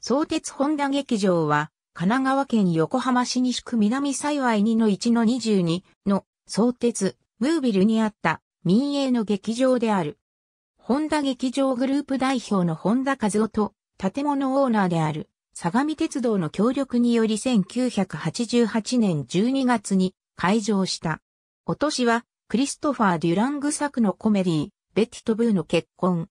相鉄本田劇場は、神奈川県横浜市西区南幸い2の1の22の相鉄、ムービルにあった民営の劇場である。本田劇場グループ代表の本田和夫と建物オーナーである相模鉄道の協力により1988年12月に開場した。お年はクリストファー・デュラング作のコメディ、ー、ベティとブーの結婚。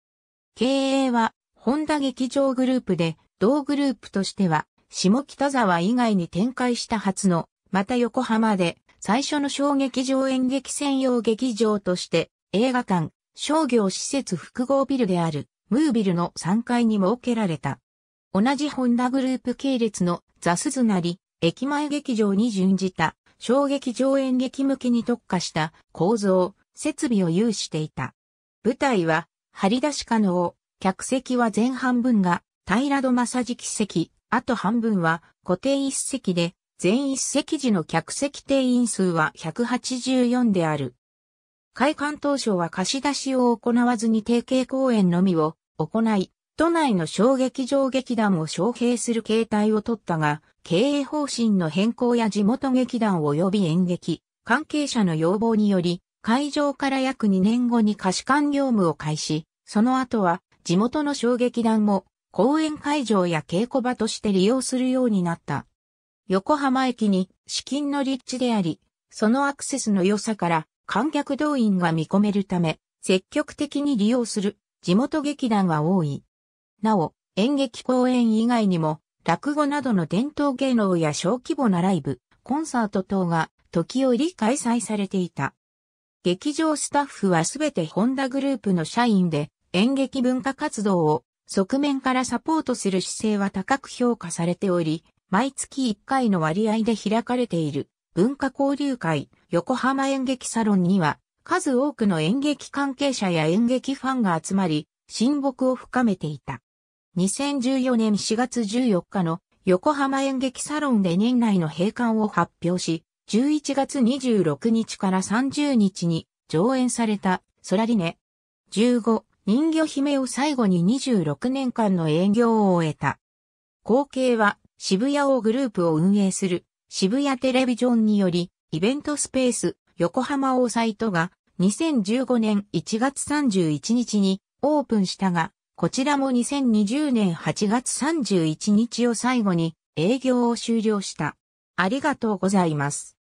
経営は、ホンダ劇場グループで、同グループとしては、下北沢以外に展開した初の、また横浜で、最初の小劇場演劇専用劇場として、映画館、商業施設複合ビルである、ムービルの3階に設けられた。同じホンダグループ系列のザスズなり、駅前劇場に準じた、小劇場演劇向けに特化した構造、設備を有していた。舞台は、張り出し可能、客席は前半分が平戸正直席、あと半分は固定一席で、全一席時の客席定員数は184である。開館当初は貸し出しを行わずに定型公演のみを行い、都内の小劇場劇団を招聘する形態をとったが、経営方針の変更や地元劇団及び演劇、関係者の要望により、会場から約2年後に貸し館業務を開始、その後は地元の小劇団も公演会場や稽古場として利用するようになった。横浜駅に資金の立地であり、そのアクセスの良さから観客動員が見込めるため、積極的に利用する地元劇団は多い。なお、演劇公演以外にも、落語などの伝統芸能や小規模なライブ、コンサート等が時折開催されていた。劇場スタッフはすべてホンダグループの社員で演劇文化活動を側面からサポートする姿勢は高く評価されており、毎月1回の割合で開かれている文化交流会横浜演劇サロンには数多くの演劇関係者や演劇ファンが集まり、親睦を深めていた。2014年4月14日の横浜演劇サロンで年内の閉館を発表し、11月26日から30日に上演されたソラリネ。15人魚姫を最後に26年間の営業を終えた。後継は渋谷王グループを運営する渋谷テレビジョンによりイベントスペース横浜王サイトが2015年1月31日にオープンしたが、こちらも2020年8月31日を最後に営業を終了した。ありがとうございます。